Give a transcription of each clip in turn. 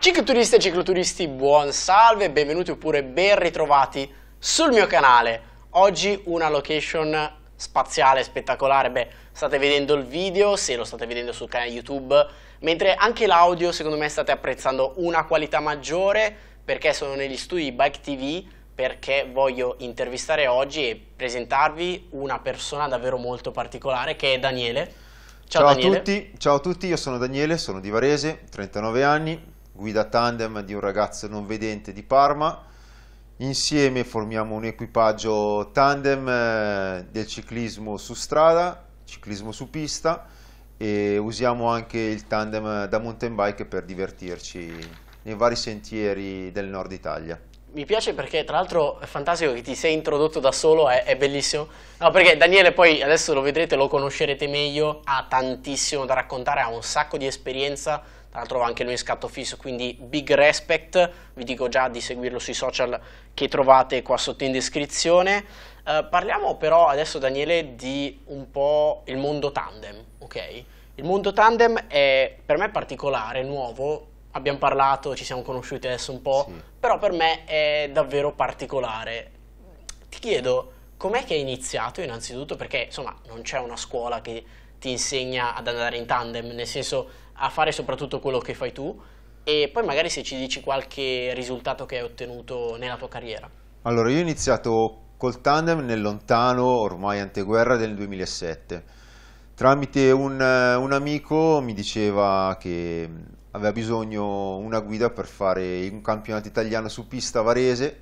Cicloturiste e cicloturisti, buon salve, benvenuti oppure ben ritrovati sul mio canale. Oggi una location spaziale, spettacolare, beh, state vedendo il video, se lo state vedendo sul canale YouTube, mentre anche l'audio secondo me state apprezzando una qualità maggiore perché sono negli studi Bike TV perché voglio intervistare oggi e presentarvi una persona davvero molto particolare che è Daniele. Ciao, ciao Daniele. a tutti, ciao a tutti, io sono Daniele, sono di Varese, 39 anni, guida tandem di un ragazzo non vedente di Parma. Insieme formiamo un equipaggio tandem eh, del ciclismo su strada, ciclismo su pista e usiamo anche il tandem da mountain bike per divertirci nei vari sentieri del nord Italia. Mi piace perché tra l'altro è fantastico che ti sei introdotto da solo, è, è, bellissimo. No, perché Daniele poi adesso lo vedrete, lo conoscerete meglio, ha tantissimo da raccontare, ha un sacco di esperienza tra l'altro va anche lui in scatto fisso, quindi big respect, vi dico già di seguirlo sui social che trovate qua sotto in descrizione. Eh, parliamo però adesso Daniele di un po' il mondo tandem, ok? Il mondo tandem è per me particolare, nuovo, abbiamo parlato, ci siamo conosciuti adesso un po', sì. però per me è davvero particolare. Ti chiedo, com'è che hai iniziato innanzitutto? Perché insomma non c'è una scuola che ti insegna ad andare in tandem, nel senso a fare soprattutto quello che fai tu e poi magari se ci dici qualche risultato che hai ottenuto nella tua carriera. Allora, io ho iniziato col tandem nel lontano, ormai anteguerra, del 2007. Tramite un, eh, un amico mi diceva che mm, aveva bisogno di una guida per fare un campionato italiano su pista varese.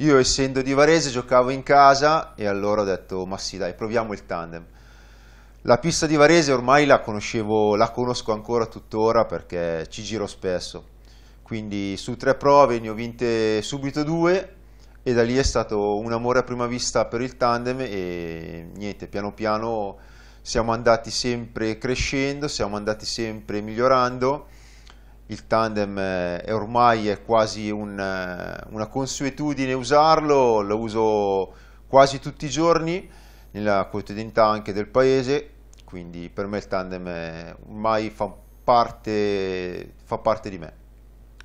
Io essendo di Varese giocavo in casa e allora ho detto ma sì dai proviamo il tandem la pista di Varese ormai la, la conosco ancora tuttora perché ci giro spesso. Quindi su tre prove ne ho vinte subito due e da lì è stato un amore a prima vista per il tandem e niente, piano piano siamo andati sempre crescendo, siamo andati sempre migliorando. Il tandem eh, è ormai è quasi un, eh, una consuetudine usarlo, lo uso quasi tutti i giorni nella quotidianità anche del paese quindi per me il tandem mai fa parte, fa parte di me.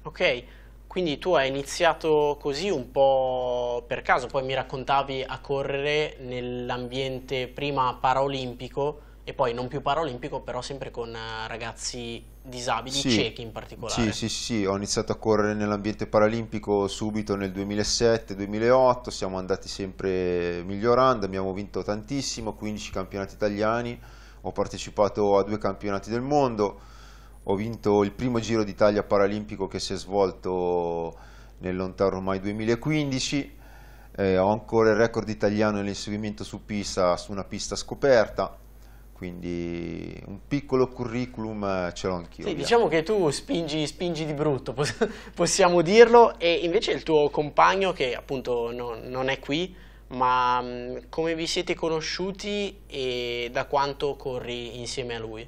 Ok, quindi tu hai iniziato così un po' per caso, poi mi raccontavi a correre nell'ambiente prima paraolimpico e poi non più paraolimpico, però sempre con eh, ragazzi disabili, sì, ciechi in particolare. Sì, sì, sì, ho iniziato a correre nell'ambiente paralimpico subito nel 2007-2008, siamo andati sempre migliorando, abbiamo vinto tantissimo, 15 campionati italiani ho partecipato a due campionati del mondo, ho vinto il primo Giro d'Italia paralimpico che si è svolto nel lontano ormai 2015, eh, ho ancora il record italiano nell'inseguimento su pista, su una pista scoperta, quindi un piccolo curriculum eh, ce l'ho anch'io. Sì, diciamo che tu spingi, spingi, di brutto, possiamo dirlo, e invece il tuo compagno che appunto no, non è qui, ma come vi siete conosciuti e da quanto corri insieme a lui?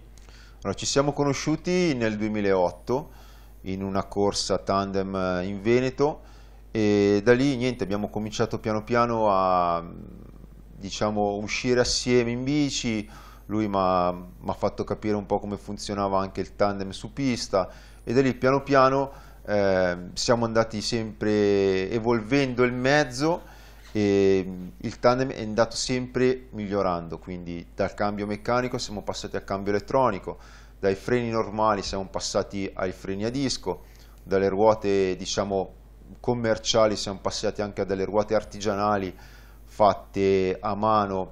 Allora, ci siamo conosciuti nel 2008 in una corsa tandem eh, in Veneto e da lì niente, abbiamo cominciato piano piano a diciamo, uscire assieme in bici, lui mi ha fatto capire un po' come funzionava anche il tandem su pista e da lì piano piano eh, siamo andati sempre evolvendo il mezzo e ehm, il tandem è andato sempre migliorando, quindi dal cambio meccanico siamo passati al cambio elettronico, dai freni normali siamo passati ai freni a disco, dalle ruote diciamo commerciali siamo passati anche a delle ruote artigianali fatte a mano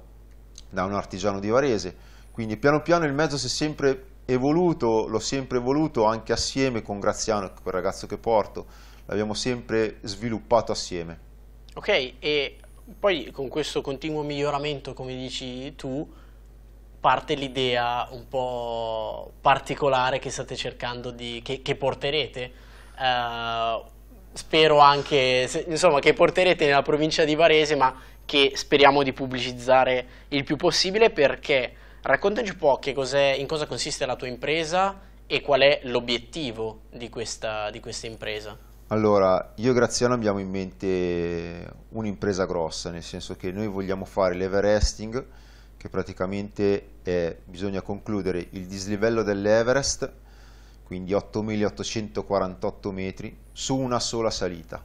da un artigiano di Varese. Quindi piano piano il mezzo si è sempre evoluto, l'ho sempre evoluto anche assieme con Graziano, quel ragazzo che porto, l'abbiamo sempre sviluppato assieme. Ok, e poi con questo continuo miglioramento, come dici tu, parte l'idea un po' particolare che state cercando di... che, che porterete. Uh, spero anche, se, insomma, che porterete nella provincia di Varese, ma che speriamo di pubblicizzare il più possibile perché raccontaci un po' che in cosa consiste la tua impresa e qual è l'obiettivo di, di questa impresa. Allora, io e Graziano abbiamo in mente un'impresa grossa, nel senso che noi vogliamo fare l'Everesting, che praticamente è, bisogna concludere il dislivello dell'Everest, quindi 8.848 metri, su una sola salita.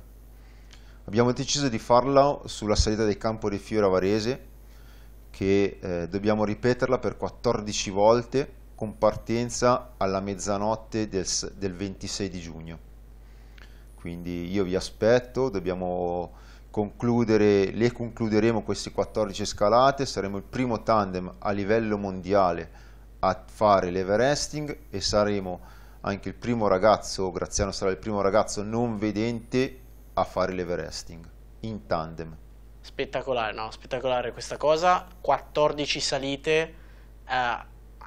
Abbiamo deciso di farla sulla salita del Campo dei Fiori a Varese, che eh, dobbiamo ripeterla per 14 volte, con partenza alla mezzanotte del, del 26 di giugno quindi io vi aspetto, dobbiamo concludere, le concluderemo queste 14 scalate, saremo il primo tandem a livello mondiale a fare l'everesting e saremo anche il primo ragazzo, Graziano sarà il primo ragazzo non vedente a fare l'everesting in tandem. Spettacolare, no, spettacolare questa cosa, 14 salite, eh,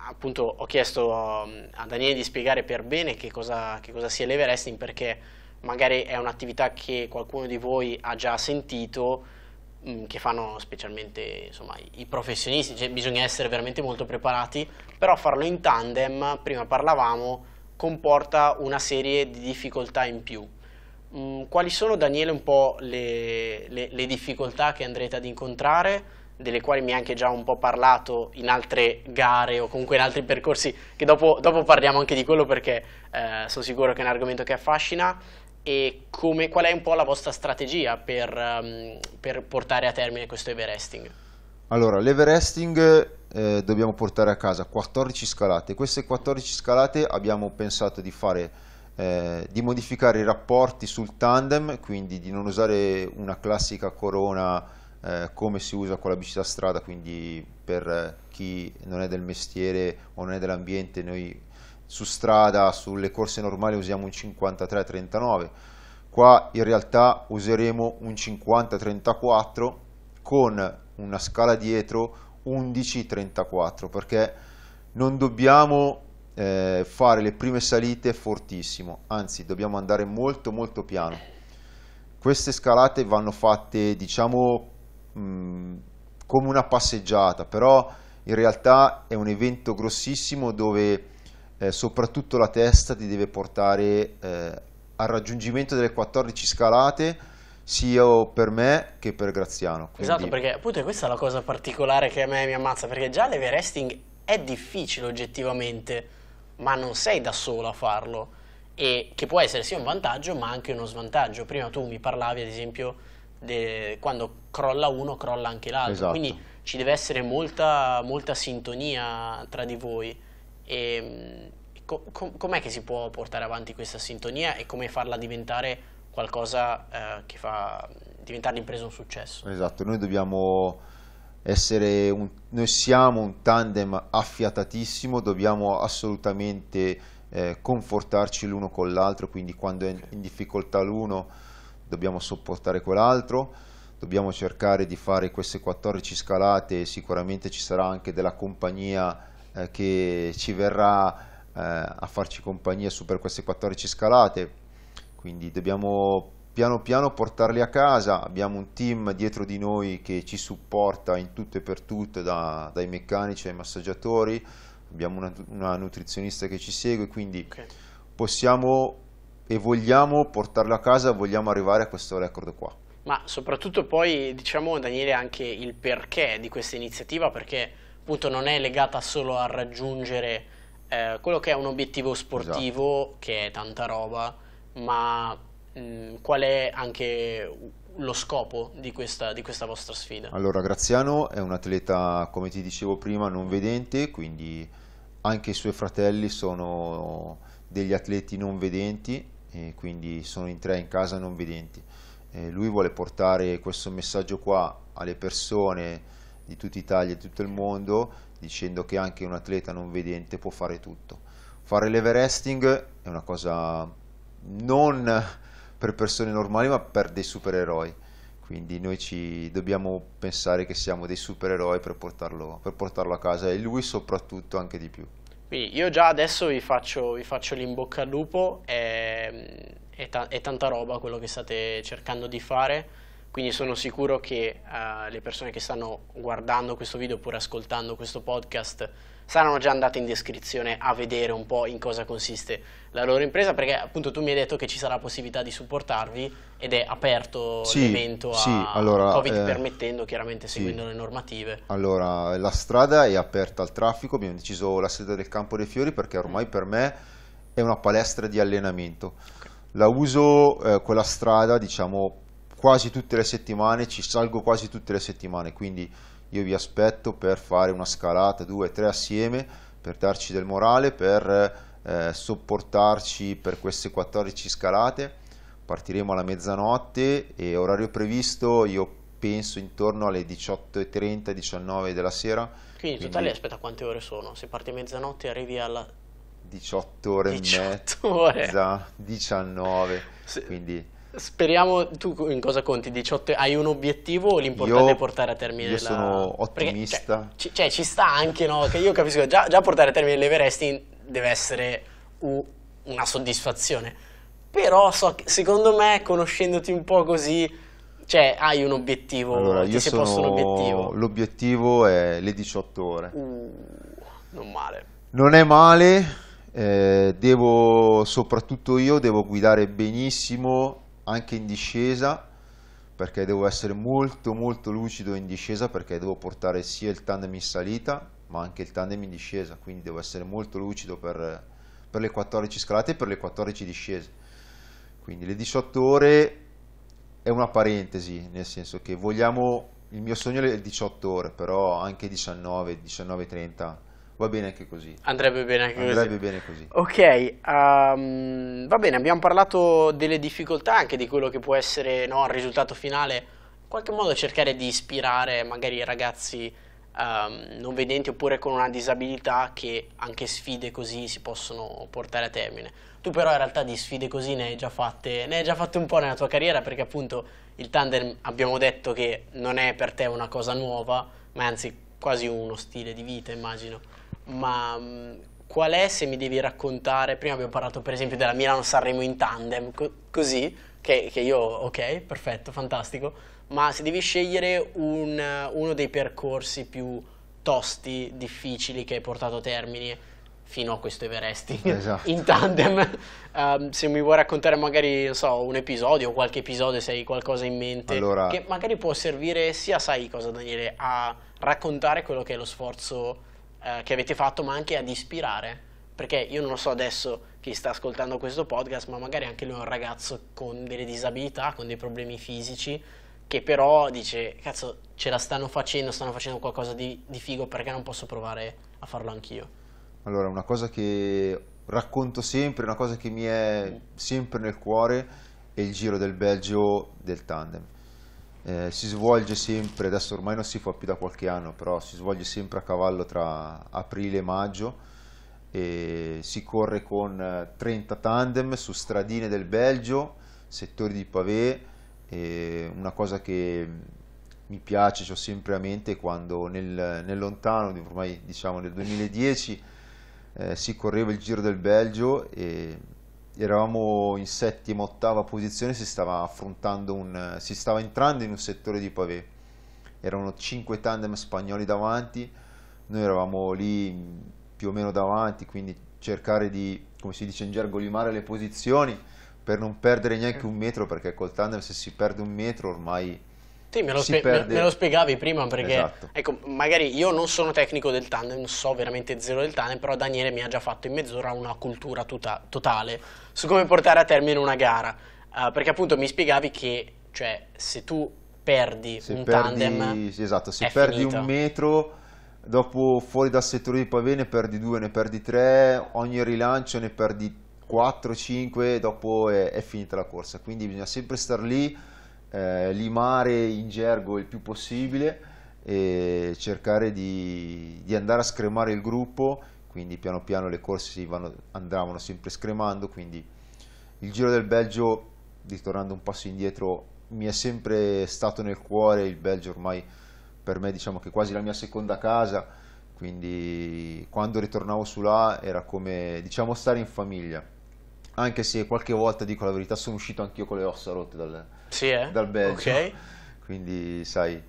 appunto ho chiesto mm, a Daniele di spiegare per bene che cosa, che cosa sia l'everesting perché magari è un'attività che qualcuno di voi ha già sentito, mm, che fanno specialmente insomma, i professionisti, cioè, bisogna essere veramente molto preparati, però farlo in tandem, prima parlavamo, comporta una serie di difficoltà in più. Mm, quali sono, Daniele, un po' le, le, le, difficoltà che andrete ad incontrare, delle quali mi hai anche già un po' parlato in altre gare o comunque in altri percorsi, che dopo, dopo parliamo anche di quello perché eh, sono sicuro che è un argomento che affascina, e come, qual è un po' la vostra strategia per, um, per portare a termine questo everesting? Allora, l'everesting eh, dobbiamo portare a casa 14 scalate. Queste 14 scalate abbiamo pensato di fare eh, di modificare i rapporti sul tandem, quindi di non usare una classica corona eh, come si usa con la bici da strada, quindi per eh, chi non è del mestiere o non è dell'ambiente noi su strada, sulle corse normali usiamo un 53-39, qua in realtà useremo un 50-34 con una scala dietro 11-34 perché non dobbiamo eh, fare le prime salite fortissimo, anzi dobbiamo andare molto molto piano. Queste scalate vanno fatte diciamo mh, mm, come una passeggiata, però in realtà è un evento grossissimo dove eh, soprattutto la testa ti deve portare eh, al raggiungimento delle 14 scalate sia per me che per Graziano. Quindi... Esatto, perché appunto questa è la cosa particolare che a me mi ammazza, perché già l'Everesting è difficile oggettivamente, ma non sei da solo a farlo, e che può essere sia un vantaggio ma anche uno svantaggio. Prima tu mi parlavi ad esempio de... quando crolla uno, crolla anche l'altro, esatto. quindi ci deve essere molta, molta sintonia tra di voi. E, ehm, com- com'è che si può portare avanti questa sintonia e come farla diventare qualcosa eh, che fa diventare l'impresa un successo? Esatto, noi dobbiamo essere un, noi siamo un tandem affiatatissimo, dobbiamo assolutamente eh, confortarci l'uno con l'altro, quindi quando è in difficoltà l'uno dobbiamo sopportare quell'altro, dobbiamo cercare di fare queste 14 scalate, sicuramente ci sarà anche della compagnia eh, che ci verrà eh, a farci compagnia su per queste 14 scalate, quindi dobbiamo piano piano portarli a casa, abbiamo un team dietro di noi che ci supporta in tutto e per tutto, da, dai meccanici ai massaggiatori, abbiamo una, una, nutrizionista che ci segue, quindi okay. possiamo e vogliamo portarlo a casa, vogliamo arrivare a questo record qua. Ma soprattutto poi diciamo Daniele anche il perché di questa iniziativa, perché appunto non è legata solo a raggiungere eh, quello che è un obiettivo sportivo, esatto. che è tanta roba, ma mh, mm, qual è anche lo scopo di questa, di questa vostra sfida? Allora Graziano è un atleta, come ti dicevo prima, non vedente, quindi anche i suoi fratelli sono degli atleti non vedenti, quindi sono in tre in casa non vedenti. Eh, lui vuole portare questo messaggio qua alle persone di tutta Italia e di tutto il mondo dicendo che anche un atleta non vedente può fare tutto. Fare l'everesting è una cosa non per persone normali ma per dei supereroi, quindi noi ci dobbiamo pensare che siamo dei supereroi per portarlo, per portarlo a casa e lui soprattutto anche di più. Quindi io già adesso vi faccio, vi faccio l'imbocca al lupo, è, ehm, è, ta è tanta roba quello che state cercando di fare quindi sono sicuro che uh, le persone che stanno guardando questo video oppure ascoltando questo podcast saranno già andate in descrizione a vedere un po' in cosa consiste la loro impresa perché appunto tu mi hai detto che ci sarà possibilità di supportarvi ed è aperto sì, l'evento a sì, allora, Covid eh, permettendo chiaramente seguendo sì. le normative. Allora la strada è aperta al traffico, abbiamo deciso la sede del Campo dei Fiori perché ormai per me è una palestra di allenamento. Okay. La uso eh, quella strada diciamo quasi tutte le settimane, ci salgo quasi tutte le settimane, quindi io vi aspetto per fare una scalata, due, tre assieme, per darci del morale, per eh, sopportarci per queste 14 scalate. Partiremo alla mezzanotte e orario previsto io penso intorno alle 18.30-19 della sera. Quindi in totale Quindi... aspetta quante ore sono? Se parti a mezzanotte arrivi alla 18 ore 18 e mezza, ore. 19. Esatto, quindi Speriamo, tu in cosa conti? 18, hai un obiettivo o l'importante è portare a termine? l'Everest? Io la... sono ottimista. Perché, cioè, cioè, ci sta anche, no? Che io capisco, già, già portare a termine l'Everest deve essere una soddisfazione. Però so che, secondo me, conoscendoti un po' così, cioè hai un obiettivo, allora, ti io sei posto un obiettivo. L'obiettivo è le 18 ore. Uh, non male. Non è male, eh, devo, soprattutto io, devo guidare benissimo anche in discesa perché devo essere molto molto lucido in discesa perché devo portare sia il tandem in salita ma anche il tandem in discesa quindi devo essere molto lucido per, per le 14 scalate e per le 14 discese quindi le 18 ore è una parentesi nel senso che vogliamo il mio sogno è le 18 ore però anche 19 19 30 Va bene anche così. Andrebbe bene anche Andrebbe così. Bene così. Ok, um, va bene, abbiamo parlato delle difficoltà, anche di quello che può essere no, il risultato finale. In qualche modo cercare di ispirare magari i ragazzi um, non vedenti oppure con una disabilità che anche sfide così si possono portare a termine. Tu però in realtà di sfide così ne hai già fatte, ne hai già fatte un po' nella tua carriera perché appunto il tandem abbiamo detto che non è per te una cosa nuova, ma anzi quasi uno stile di vita immagino ma mm, qual è se mi devi raccontare, prima abbiamo parlato per esempio della Milano-Sanremo in tandem, co così, che, che, io, ok, perfetto, fantastico, ma se devi scegliere un, uno dei percorsi più tosti, difficili che hai portato a termine fino a questo Everesting esatto. in tandem, um, se mi vuoi raccontare magari, non so, un episodio o qualche episodio, se hai qualcosa in mente, allora... che magari può servire sia, sai cosa Daniele, a raccontare quello che è lo sforzo eh, che avete fatto, ma anche ad ispirare. Perché io non lo so adesso chi sta ascoltando questo podcast, ma magari anche lui è un ragazzo con delle disabilità, con dei problemi fisici, che però dice, cazzo, ce la stanno facendo, stanno facendo qualcosa di, di figo, perché non posso provare a farlo anch'io? Allora, una cosa che racconto sempre, una cosa che mi è mm. sempre nel cuore, è il Giro del Belgio del tandem eh, si svolge sempre, adesso ormai non si fa più da qualche anno, però si svolge sempre a cavallo tra aprile e maggio e si corre con 30 eh, tandem su stradine del Belgio, settori di pavé, una cosa che mi piace, ho sempre a mente quando nel, nel lontano, ormai diciamo nel 2010, eh, si correva il Giro del Belgio e eravamo in settima, ottava posizione, si stava affrontando un, si stava entrando in un settore di pavé. Erano cinque tandem spagnoli davanti, noi eravamo lì più o meno davanti, quindi cercare di, come si dice in gergo, limare le posizioni per non perdere neanche un metro, perché col tandem se si perde un metro ormai sì, me lo, spe- perde... me lo spiegavi prima perché esatto. ecco, magari io non sono tecnico del tandem, so veramente zero del tandem, però Daniele mi ha già fatto in mezz'ora una cultura tuta- totale su come portare a termine una gara. Uh, perché appunto mi spiegavi che cioè, se tu perdi se un perdi, tandem, sì, esatto, se perdi finita. un metro dopo fuori dal settore di pavé ne perdi due, ne perdi tre, ogni rilancio ne perdi 4, 5, dopo è, è finita la corsa. Quindi bisogna sempre star lì eh, limare in gergo il più possibile e cercare di, di, andare a scremare il gruppo, quindi piano piano le corse si vanno, andavano sempre scremando, quindi il Giro del Belgio, ritornando un passo indietro, mi è sempre stato nel cuore, il Belgio ormai per me diciamo che è quasi la mia seconda casa, quindi quando ritornavo su là era come diciamo stare in famiglia anche se qualche volta, dico la verità, sono uscito anch'io con le ossa rotte dal, sì, eh? dal Belgio. Okay. Quindi, sai,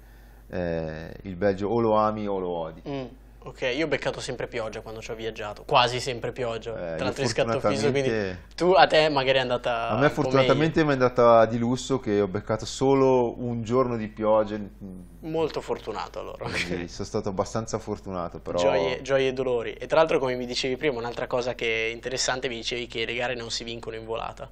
eh, il Belgio o lo ami o lo odi. Mm. Ok, io ho beccato sempre pioggia quando ci ho viaggiato, quasi sempre pioggia, eh, tra l'altro scatto fiso, quindi tu a te magari è andata A me fortunatamente mi è andata di lusso che ho beccato solo un giorno di pioggia. Molto fortunato allora. Okay. sono stato abbastanza fortunato però. Gioie, gioie e dolori. E tra l'altro come mi dicevi prima, un'altra cosa che è interessante, mi dicevi che le gare non si vincono in volata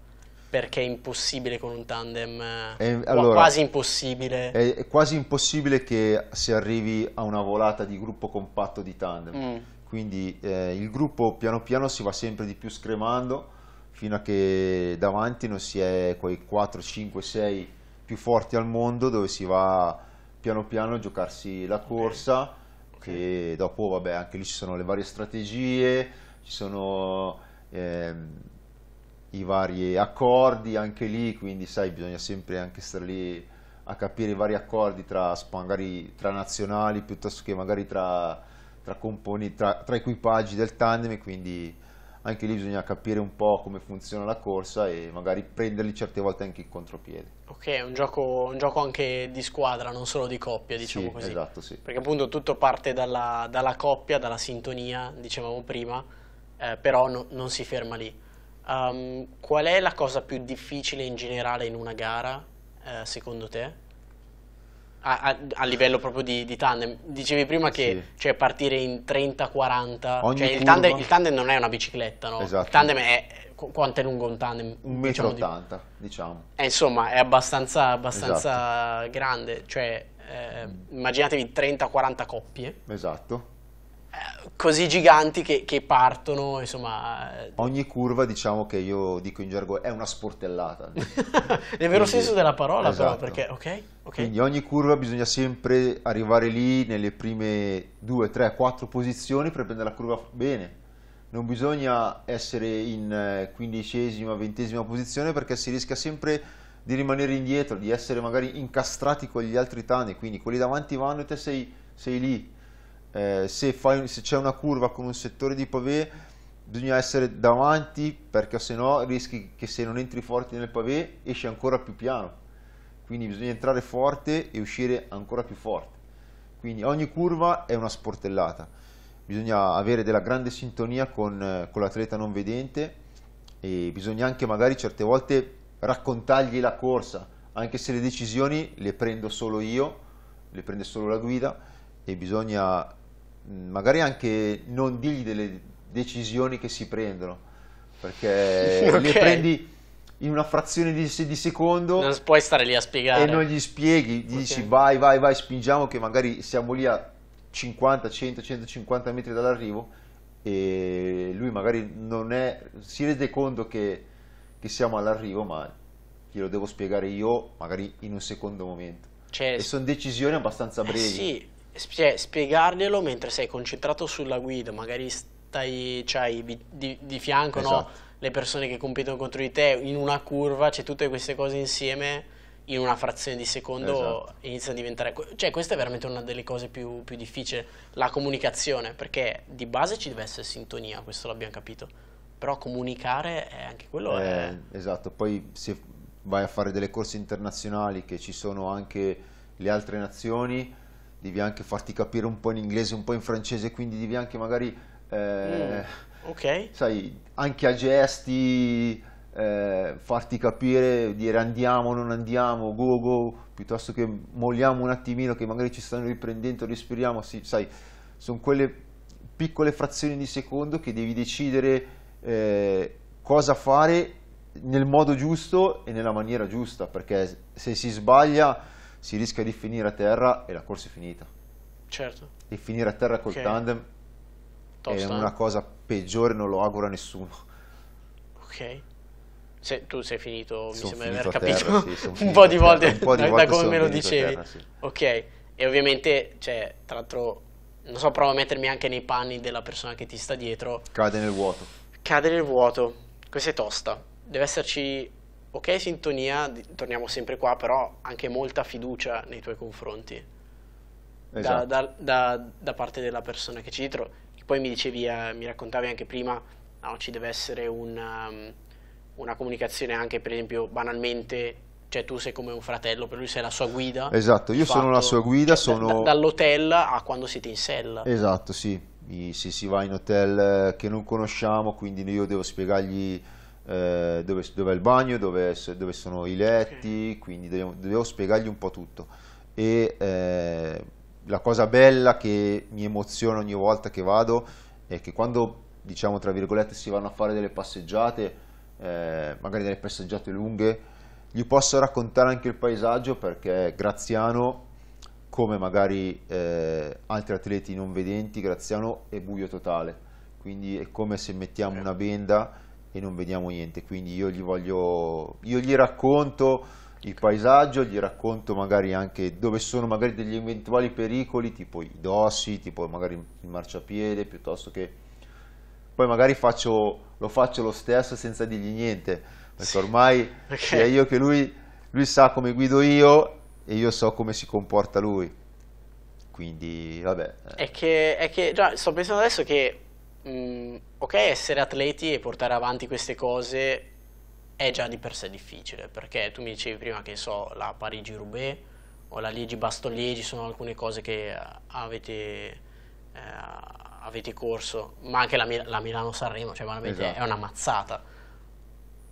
perché è impossibile con un tandem, è, eh, allora, quasi impossibile. È quasi impossibile che si arrivi a una volata di gruppo compatto di tandem, mm. quindi eh, il gruppo piano piano si va sempre di più scremando fino a che davanti non si è quei 4, 5, 6 più forti al mondo dove si va piano piano a giocarsi la corsa okay. che okay. dopo vabbè anche lì ci sono le varie strategie, ci sono... Ehm, i vari accordi anche lì, quindi sai, bisogna sempre anche stare lì a capire i vari accordi tra, magari, tra nazionali piuttosto che magari tra, tra, componi, tra, tra equipaggi del tandem, quindi anche lì bisogna capire un po' come funziona la corsa e magari prenderli certe volte anche in contropiede. Ok, è un gioco, un gioco anche di squadra, non solo di coppia, diciamo sì, così. Esatto, sì. Perché appunto tutto parte dalla, dalla coppia, dalla sintonia, dicevamo prima, eh, però no, non si ferma lì Um, qual è la cosa più difficile in generale in una gara, eh, secondo te? A, a, a, livello proprio di, di, tandem. Dicevi prima che sì. cioè, partire in 30-40, cioè, il, il, tandem non è una bicicletta, no? Esatto. Il tandem è, quanto è lungo un tandem? Un diciamo metro 80, di... diciamo. Eh, insomma, è abbastanza, abbastanza esatto. grande, cioè eh, immaginatevi 30-40 coppie. Esatto così giganti che, che, partono, insomma... Ogni curva, diciamo che io dico in gergo, è una sportellata. Nel vero Quindi, senso della parola esatto. però, perché, ok? Okay. Quindi ogni curva bisogna sempre arrivare lì nelle prime due tre quattro posizioni per prendere la curva bene. Non bisogna essere in eh, quindicesima, ventesima posizione perché si rischia sempre di rimanere indietro, di essere magari incastrati con gli altri tani. Quindi quelli davanti vanno e te sei, sei lì eh, se, fai, se c'è una curva con un settore di pavé bisogna essere davanti perché se no rischi che se non entri forte nel pavé esci ancora più piano quindi bisogna entrare forte e uscire ancora più forte quindi ogni curva è una sportellata bisogna avere della grande sintonia con, eh, con l'atleta non vedente e bisogna anche magari certe volte raccontargli la corsa anche se le decisioni le prendo solo io le prende solo la guida e bisogna Mm, magari anche non digli delle decisioni che si prendono, perché okay. le prendi in una frazione di, di, secondo. Non puoi stare lì a spiegare. E non gli spieghi, gli okay. dici vai, vai, vai, spingiamo che magari siamo lì a 50, 100, 150 metri dall'arrivo e lui magari non è, si rende conto che, che siamo all'arrivo, ma glielo devo spiegare io magari in un secondo momento. Cioè, e sono decisioni abbastanza brevi. Eh sì, cioè, spiegarglielo mentre sei concentrato sulla guida, magari stai cioè, di, di, di, fianco esatto. no? le persone che competono contro di te in una curva, cioè tutte queste cose insieme in una frazione di secondo esatto. inizia a diventare... Cioè questa è veramente una delle cose più, più difficili, la comunicazione, perché di base ci deve essere sintonia, questo l'abbiamo capito, però comunicare è anche quello... Eh, è... Esatto, poi se vai a fare delle corse internazionali che ci sono anche le altre nazioni, devi anche farti capire un po' in inglese, un po' in francese, quindi devi anche magari, eh, mm. okay. sai, anche a gesti eh, farti capire, dire andiamo, non andiamo, go, go, piuttosto che molliamo un attimino, che magari ci stanno riprendendo, respiriamo, sì, sai, sono quelle piccole frazioni di secondo che devi decidere eh, cosa fare nel modo giusto e nella maniera giusta, perché se si sbaglia si rischia di finire a terra e la corsa è finita. Certo. E finire a terra col okay. tandem Top è una cosa peggiore, non lo auguro a nessuno. Ok. Se, tu sei finito, sono mi sembra di aver capito, terra, sì, un, po di volte, un, po di volte, da, come me lo dicevi. Terra, sì. Ok, e ovviamente, cioè, tra l'altro, non so, provo a mettermi anche nei panni della persona che ti sta dietro. Cade nel vuoto. Cade nel vuoto, questa è tosta. Deve esserci ok sintonia, torniamo sempre qua, però anche molta fiducia nei tuoi confronti esatto. da, da, da, da, parte della persona che ci dietro. Poi mi dicevi, eh, mi raccontavi anche prima, no, ci deve essere una, um, una comunicazione anche per esempio banalmente cioè tu sei come un fratello, per lui sei la sua guida. Esatto, io fatto, sono la sua guida, cioè, sono... dall'hotel a quando siete in sella. Esatto, sì, se si va in hotel eh, che non conosciamo, quindi io devo spiegargli eh, dove, dove, è il bagno, dove, dove sono i letti, quindi devo, devo, spiegargli un po' tutto. E eh, la cosa bella che mi emoziona ogni volta che vado è che quando, diciamo, tra virgolette, si vanno a fare delle passeggiate, eh, magari delle passeggiate lunghe, gli posso raccontare anche il paesaggio perché Graziano come magari eh, altri atleti non vedenti, Graziano è buio totale, quindi è come se mettiamo una benda e non vediamo niente, quindi io gli voglio, io gli racconto il paesaggio, gli racconto magari anche dove sono magari degli eventuali pericoli, tipo i dossi, tipo magari il marciapiede, piuttosto che poi magari faccio, lo faccio lo stesso senza dirgli niente, perché sì. ormai okay. sia io che lui, lui sa come guido io e io so come si comporta lui. Quindi, vabbè. Eh. È che, è che già, sto pensando adesso che mh, mm, ok essere atleti e portare avanti queste cose è già di per sé difficile, perché tu mi dicevi prima che so la Parigi-Roubaix o la Liegi-Bastogliegi sono alcune cose che eh, avete, eh, avete corso, ma anche la, la Milano-Sanremo, cioè veramente esatto. è una mazzata.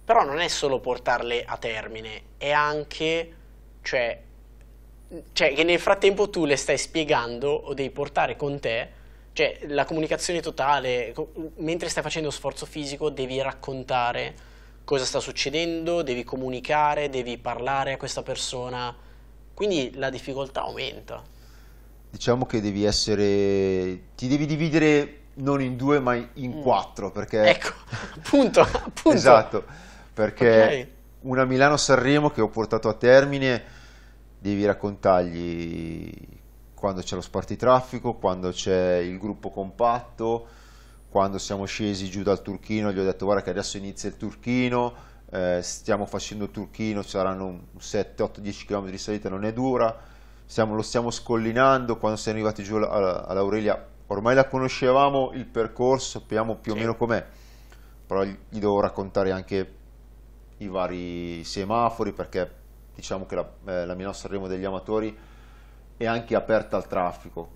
Però non è solo portarle a termine, è anche, cioè, cioè che nel frattempo tu le stai spiegando o devi portare con te cioè, la comunicazione totale, mentre stai facendo sforzo fisico, devi raccontare cosa sta succedendo, devi comunicare, devi parlare a questa persona. Quindi la difficoltà aumenta. Diciamo che devi essere. ti devi dividere non in due, ma in mm. quattro. Perché... Ecco, punto, appunto. esatto, perché okay. una Milano-Sanremo che ho portato a termine, devi raccontargli quando c'è lo traffico, quando c'è il gruppo compatto, quando siamo scesi giù dal turchino gli ho detto guarda che adesso inizia il turchino, eh, stiamo facendo il turchino, saranno 7, 8, 10 km di salita, non è dura, stiamo, lo stiamo scollinando, quando siamo arrivati giù all'Aurelia ormai la conoscevamo il percorso, sappiamo più sì. o meno com'è, però gli devo raccontare anche i vari semafori perché diciamo che la, eh, la Milano Sanremo degli Amatori e anche aperta al traffico.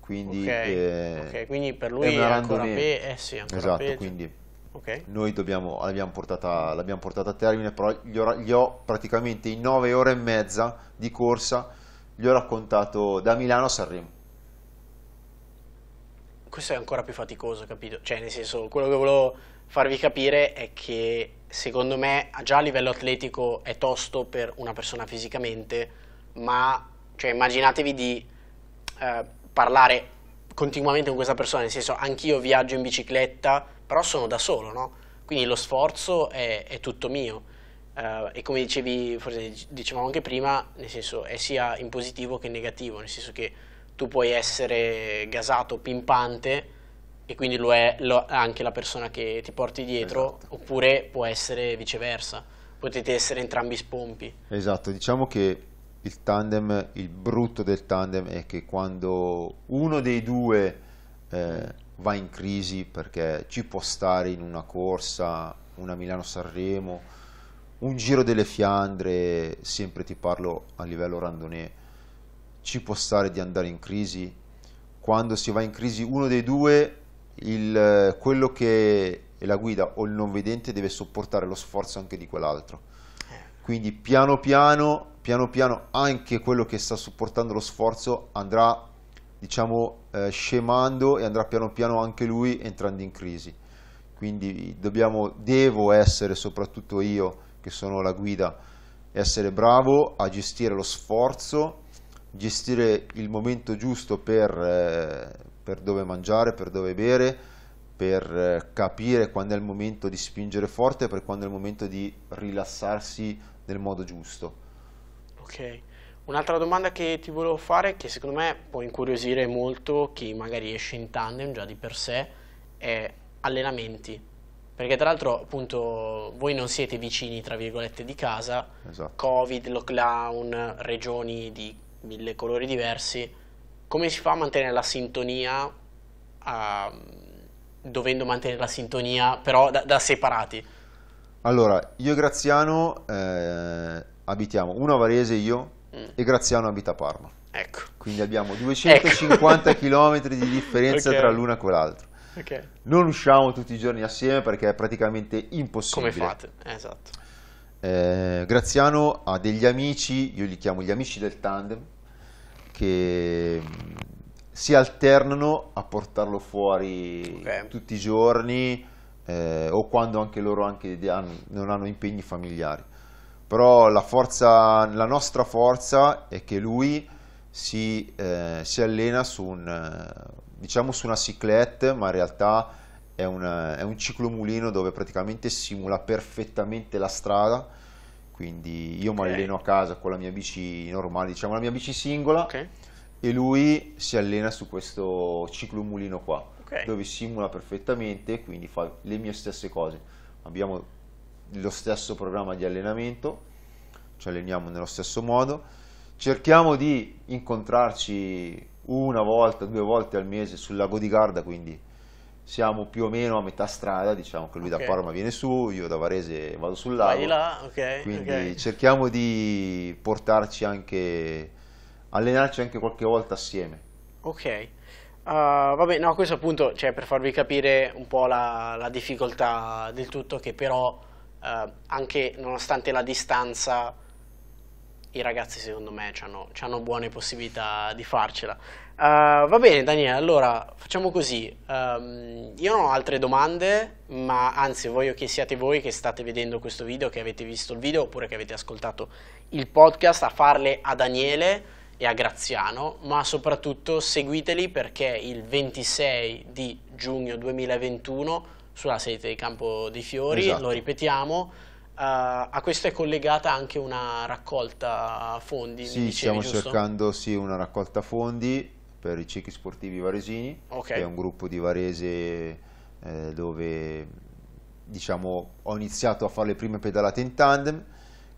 Quindi, okay. Eh, okay, quindi per lui è una randonée. Pe- eh sì, esatto, peggio. quindi okay. noi dobbiamo, l'abbiamo, portata, portata a termine, però gli ho, gli ho praticamente in 9 ore e mezza di corsa, gli ho raccontato da Milano a Sanremo questo è ancora più faticoso, capito? Cioè, nel senso, quello che volevo farvi capire è che secondo me già a livello atletico è tosto per una persona fisicamente, ma cioè immaginatevi di eh, parlare continuamente con questa persona, nel senso anch'io viaggio in bicicletta, però sono da solo, no? Quindi lo sforzo è, è tutto mio. Eh, e come dicevi, forse dicevamo anche prima, nel senso è sia in positivo che in negativo, nel senso che tu puoi essere gasato, pimpante, e quindi lo è lo, anche la persona che ti porti dietro, esatto. oppure può essere viceversa, potete essere entrambi spompi. Esatto, diciamo che il tandem, il brutto del tandem è che quando uno dei due eh, va in crisi perché ci può stare in una corsa, una Milano-Sanremo, un giro delle Fiandre, sempre ti parlo a livello randonee, ci può stare di andare in crisi. Quando si va in crisi uno dei due, il, quello che è la guida o il non vedente deve sopportare lo sforzo anche di quell'altro. Quindi piano piano piano piano anche quello che sta supportando lo sforzo andrà diciamo eh, scemando e andrà piano piano anche lui entrando in crisi quindi dobbiamo, devo essere soprattutto io che sono la guida essere bravo a gestire lo sforzo gestire il momento giusto per, eh, per dove mangiare per dove bere per eh, capire quando è il momento di spingere forte per quando è il momento di rilassarsi nel modo giusto Ok. Un'altra domanda che ti volevo fare, che secondo me può incuriosire molto chi magari esce in tandem già di per sé, è allenamenti. Perché tra l'altro appunto voi non siete vicini, tra virgolette, di casa, esatto. Covid, lockdown, regioni di mille colori diversi, come si fa a mantenere la sintonia, a... Ehm, dovendo mantenere la sintonia però da, da separati? Allora, io e Graziano... Eh abitiamo uno a Varese io mm. e Graziano abita a Parma. Ecco. Quindi abbiamo 250 ecco. km di differenza okay. tra l'una e quell'altra. Okay. Non usciamo tutti i giorni assieme perché è praticamente impossibile. Come fate? Esatto. Eh, Graziano ha degli amici, io li chiamo gli amici del tandem, che mm, si alternano a portarlo fuori okay. tutti i giorni eh, o quando anche loro anche non hanno impegni familiari però la, forza, la nostra forza è che lui si, eh, si allena su, un, eh, diciamo su una ciclette, ma in realtà è un, è un ciclomulino dove praticamente simula perfettamente la strada, quindi io okay. mi alleno a casa con la mia bici normale, diciamo la mia bici singola, okay. e lui si allena su questo ciclomulino qua, okay. dove simula perfettamente, quindi fa le mie stesse cose. Abbiamo lo stesso programma di allenamento, ci alleniamo nello stesso modo, cerchiamo di incontrarci una volta, due volte al mese sul lago di Garda, quindi siamo più o meno a metà strada, diciamo che lui okay. da Parma viene su, io da Varese vado sul lago. Vai là, ok. Quindi okay. cerchiamo di portarci anche, allenarci anche qualche volta assieme. Ok. Uh, vabbè, no, questo appunto, cioè, per farvi capire un po' la, la difficoltà del tutto, che però eh, anche nonostante la distanza, i ragazzi secondo me c hanno, hanno, buone possibilità di farcela. Uh, va bene Daniele, allora facciamo così, um, io non ho altre domande, ma anzi voglio che siate voi che state vedendo questo video, che avete visto il video oppure che avete ascoltato il podcast, a farle a Daniele e a Graziano, ma soprattutto seguiteli perché il 26 di giugno 2021 sulla sete di Campo dei Fiori, esatto. lo ripetiamo. Uh, a questo è collegata anche una raccolta fondi. Sì, dicevi, stiamo giusto? cercando sì, una raccolta fondi per i ciechi sportivi varesini, okay. che è un gruppo di Varese eh, dove diciamo, ho iniziato a fare le prime pedalate in tandem,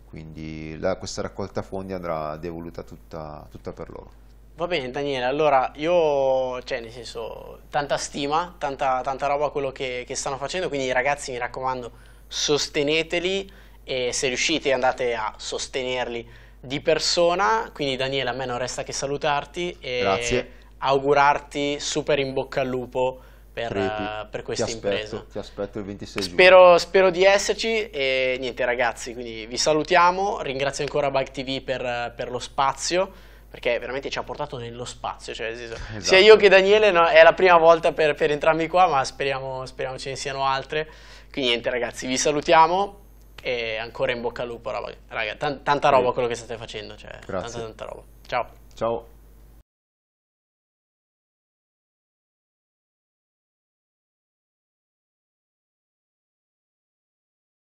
quindi la, questa raccolta fondi andrà devoluta tutta, tutta per loro. Va bene Daniele, allora io, cioè nel senso, tanta stima, tanta, tanta roba a quello che, che, stanno facendo, quindi ragazzi mi raccomando sosteneteli e se riuscite andate a sostenerli di persona, quindi Daniele a me non resta che salutarti e Grazie. augurarti super in bocca al lupo per, per questa impresa. Ti aspetto il 26 spero, giugno. Spero di esserci e niente ragazzi, quindi vi salutiamo, ringrazio ancora Bug TV per, per lo spazio perché veramente ci ha portato nello spazio, cioè, esatto. sia io che Daniele no, è la prima volta per, per entrambi qua, ma speriamo, speriamo, ce ne siano altre. Quindi niente ragazzi, vi salutiamo e ancora in bocca al lupo, raga, tanta roba quello che state facendo, cioè, tanta tanta roba. Ciao. Ciao.